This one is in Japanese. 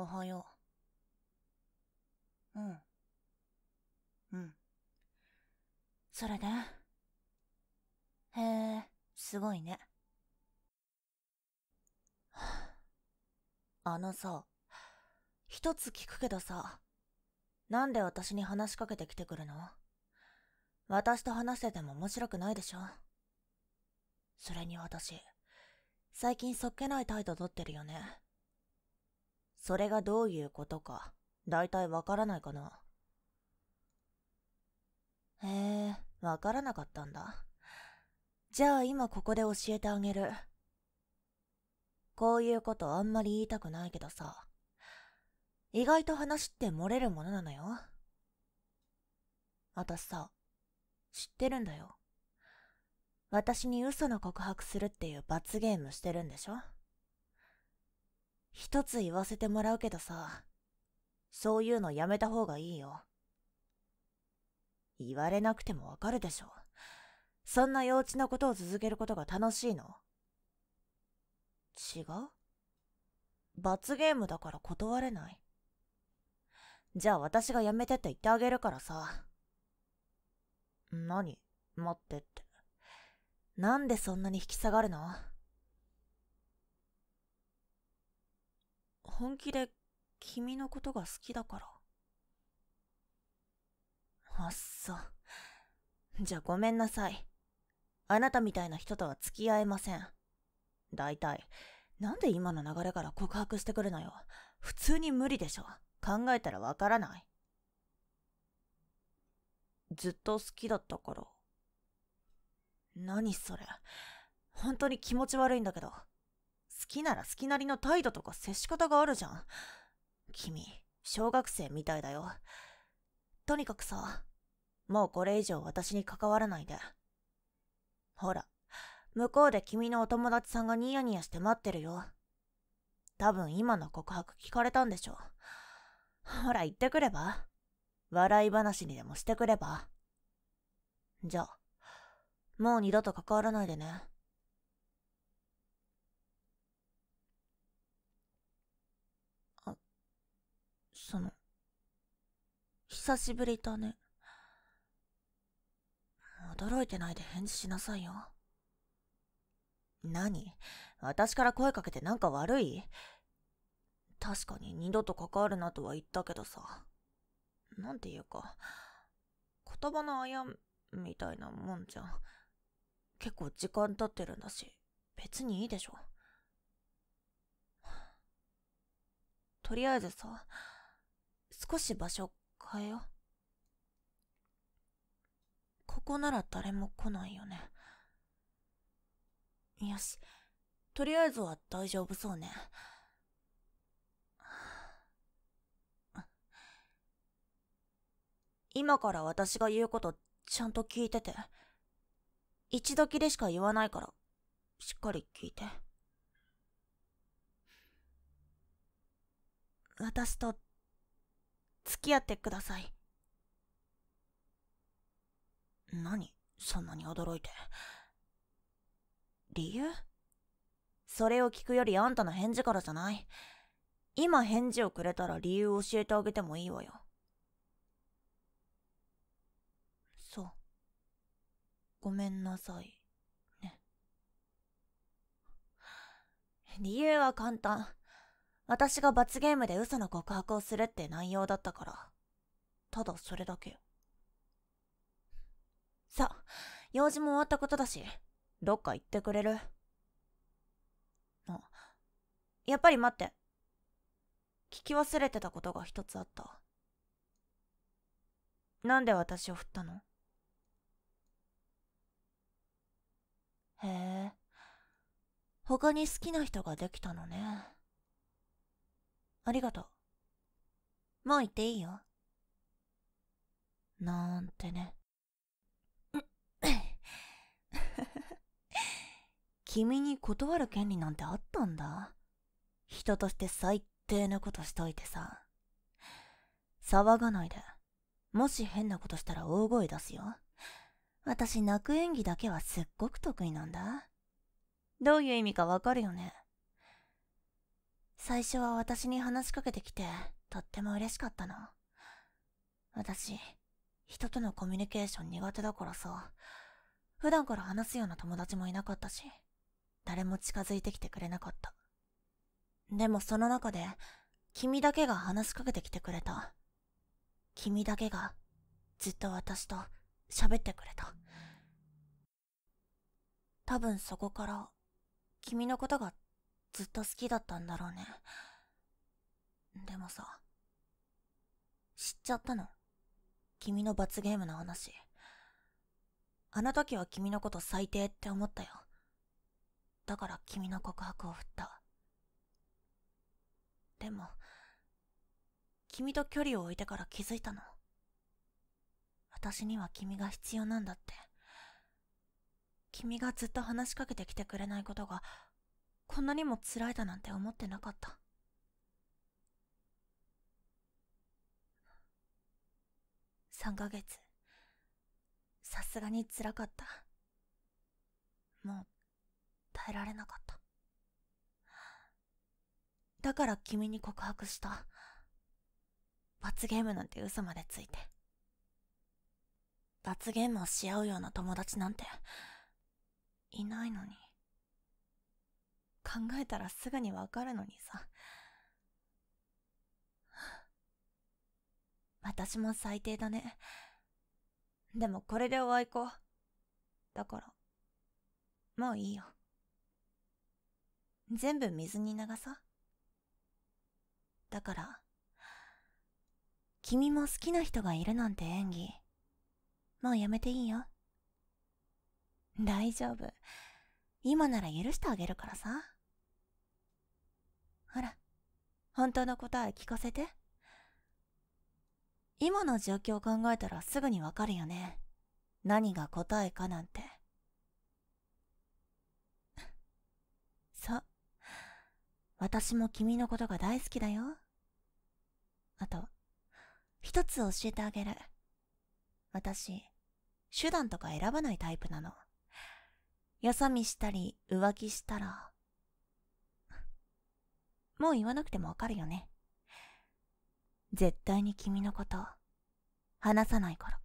おはよう。うん。うん。それでへえ、すごいね。あのさ、一つ聞くけどさ、なんで私に話しかけてきてくるの私と話してても面白くないでしょそれに私、最近そっけない態度取ってるよね。それがどういうことか、大体わからないかな。へえ、わからなかったんだ。じゃあ今ここで教えてあげる。こういうことあんまり言いたくないけどさ、意外と話って漏れるものなのよ。私さ、知ってるんだよ。私に嘘の告白するっていう罰ゲームしてるんでしょ一つ言わせてもらうけどさ、そういうのやめた方がいいよ。言われなくてもわかるでしょ。そんな幼稚なことを続けることが楽しいの違う罰ゲームだから断れない。じゃあ私がやめてって言ってあげるからさ。何待ってって。なんでそんなに引き下がるの本気で君のことが好きだから。あっそ。じゃごめんなさい。あなたみたいな人とは付き合えません。大体、なんで今の流れから告白してくるのよ。普通に無理でしょ。考えたらわからない。ずっと好きだったから。何それ。本当に気持ち悪いんだけど。きなら好きなりの態度とか接し方があるじゃん。君、小学生みたいだよ。とにかくさ、もうこれ以上私に関わらないで。ほら、向こうで君のお友達さんがニヤニヤして待ってるよ。多分今の告白聞かれたんでしょ。ほら言ってくれば笑い話にでもしてくればじゃあ、もう二度と関わらないでね。その、久しぶりだね。驚いてないで返事しなさいよ。何私から声かけてなんか悪い確かに二度と関わるなとは言ったけどさ。なんていうか、言葉のあやみたいなもんじゃん。結構時間経ってるんだし、別にいいでしょ。とりあえずさ、少し場所変えよここなら誰も来ないよね。よし。とりあえずは大丈夫そうね。今から私が言うことちゃんと聞いてて。一度きりしか言わないから、しっかり聞いて。私と付き合ってください。何そんなに驚いて。理由それを聞くよりあんたの返事からじゃない。今返事をくれたら理由を教えてあげてもいいわよ。そう。ごめんなさい。ね。理由は簡単。私が罰ゲームで嘘の告白をするって内容だったから。ただそれだけ。さ用事も終わったことだし、どっか行ってくれるあ、やっぱり待って。聞き忘れてたことが一つあった。なんで私を振ったのへえ、他に好きな人ができたのね。ありがとう。もう行っていいよ。なんてね。君に断る権利なんてあったんだ。人として最低なことしといてさ。騒がないで。もし変なことしたら大声出すよ。私泣く演技だけはすっごく得意なんだ。どういう意味かわかるよね。最初は私に話しかけてきて、とっても嬉しかったの。私、人とのコミュニケーション苦手だからさ、普段から話すような友達もいなかったし、誰も近づいてきてくれなかった。でもその中で、君だけが話しかけてきてくれた。君だけが、ずっと私と喋ってくれた。多分そこから、君のことがずっと好きだったんだろうね。でもさ、知っちゃったの。君の罰ゲームの話。あの時は君のこと最低って思ったよ。だから君の告白を振った。でも、君と距離を置いてから気づいたの。私には君が必要なんだって。君がずっと話しかけてきてくれないことがこんなにもつらいだなんて思ってなかった。3ヶ月。さすがに辛かった。もう、耐えられなかった。だから君に告白した。罰ゲームなんて嘘までついて。罰ゲームをし合うような友達なんて、いないのに。考えたらすぐにわかるのにさ。私も最低だね。でもこれでお会いこう。だから、もういいよ。全部水に流さ。だから、君も好きな人がいるなんて演技、もうやめていいよ。大丈夫。今なら許してあげるからさ。ほら、本当の答え聞かせて。今の状況を考えたらすぐにわかるよね。何が答えかなんて。そう。私も君のことが大好きだよ。あと、一つ教えてあげる。私、手段とか選ばないタイプなの。よそ見したり浮気したらもう言わなくてもわかるよね。絶対に君のこと、話さないから。